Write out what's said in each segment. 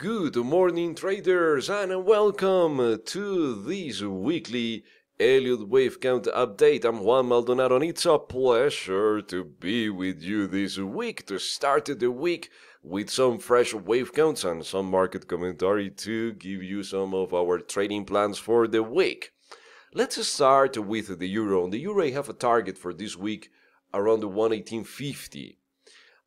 Good morning, traders, and welcome to this weekly Elliott Wave Count update. I'm Juan Maldonado, and it's a pleasure to be with you this week to start the week with some fresh wave counts and some market commentary to give you some of our trading plans for the week. Let's start with the euro. the euro, I have a target for this week around the 118.50.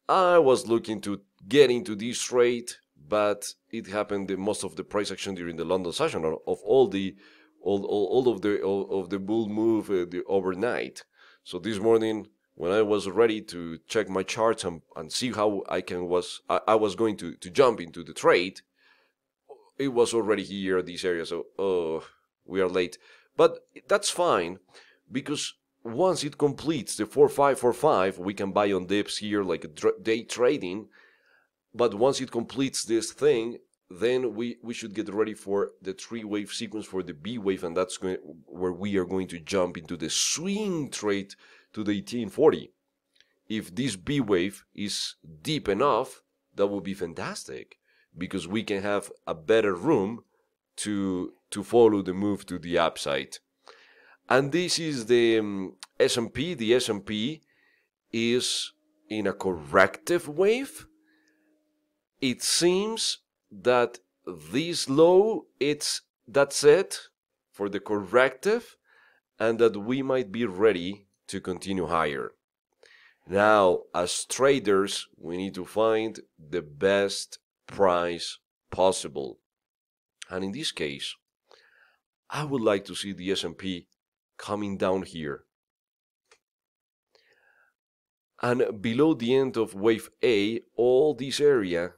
I was looking to get into this trade but it happened the most of the price action during the London session of all the all, all, all of the all, of the bull move uh, the overnight. So this morning when I was ready to check my charts and, and see how I can was I, I was going to, to jump into the trade, it was already here this area. So oh we are late, but that's fine because once it completes the 4545 we can buy on dips here like a day trading but once it completes this thing, then we, we should get ready for the three wave sequence for the B wave, and that's going, where we are going to jump into the swing trade to the 1840. If this B wave is deep enough, that would be fantastic because we can have a better room to to follow the move to the upside. And this is the um, S&P. The S&P is in a corrective wave it seems that this law it's that's it for the corrective and that we might be ready to continue higher now as traders we need to find the best price possible and in this case i would like to see the s&p coming down here and below the end of wave a all this area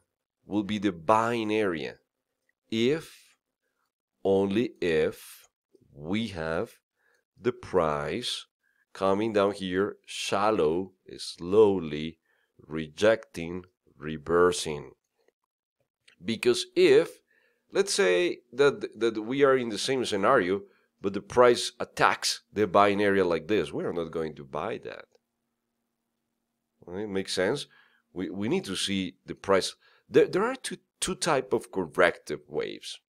will be the buying area if, only if, we have the price coming down here shallow, slowly, rejecting, reversing. Because if, let's say that, that we are in the same scenario, but the price attacks the buying area like this, we are not going to buy that. Well, it makes sense. We, we need to see the price there, there are two, two type of corrective waves.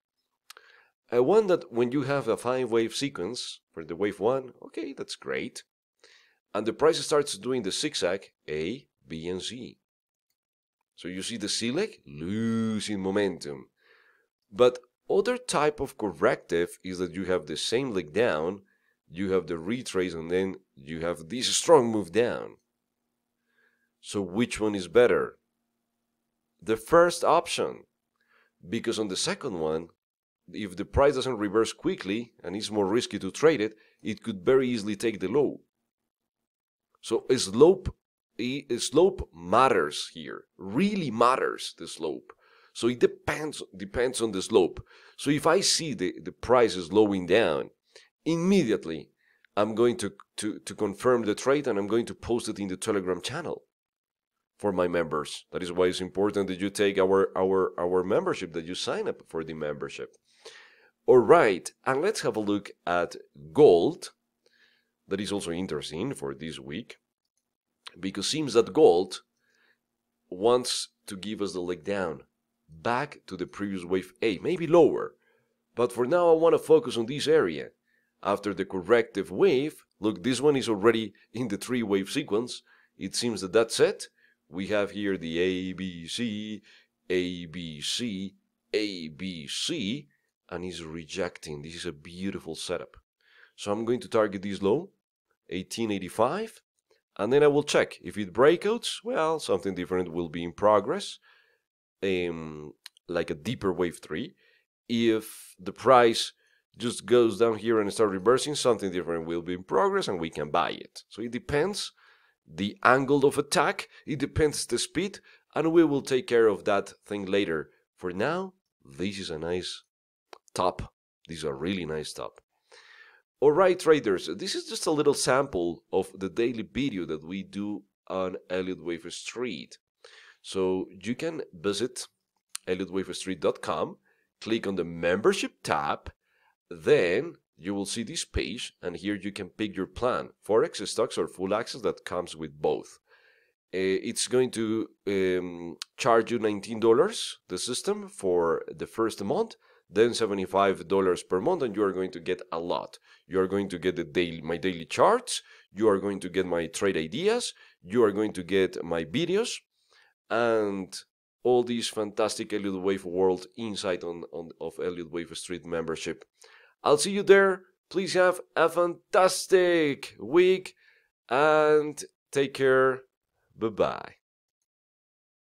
Uh, one that when you have a five wave sequence for the wave one, okay, that's great. And the price starts doing the zigzag A, B, and C. So you see the C leg losing momentum. But other type of corrective is that you have the same leg down, you have the retrace, and then you have this strong move down. So which one is better? the first option because on the second one if the price doesn't reverse quickly and it's more risky to trade it it could very easily take the low so a slope a slope matters here really matters the slope so it depends depends on the slope so if i see the the price is slowing down immediately i'm going to to to confirm the trade and i'm going to post it in the telegram channel for my members. That is why it's important that you take our our our membership, that you sign up for the membership. All right, and let's have a look at gold. That is also interesting for this week, because seems that gold wants to give us the leg down back to the previous wave A, maybe lower. But for now, I want to focus on this area. After the corrective wave, look, this one is already in the three wave sequence. It seems that that's it we have here the ABC, ABC, ABC, and he's rejecting. This is a beautiful setup. So I'm going to target this low, 1885, and then I will check. If it breakouts, well, something different will be in progress, um, like a deeper wave 3. If the price just goes down here and start reversing, something different will be in progress and we can buy it. So it depends the angle of attack, it depends the speed, and we will take care of that thing later. For now, this is a nice top. This is a really nice top. Alright traders, this is just a little sample of the daily video that we do on Elliott Wafer Street. So you can visit ElliotWaferStreet.com, click on the membership tab, then you will see this page and here you can pick your plan, Forex, stocks or full access that comes with both. Eh, it's going to um, charge you $19, the system, for the first month, then $75 per month and you are going to get a lot. You are going to get the daily, my daily charts, you are going to get my trade ideas, you are going to get my videos and all these fantastic Elliott Wave World insight on, on of Elliott Wave Street membership. I'll see you there. Please have a fantastic week and take care. Bye bye.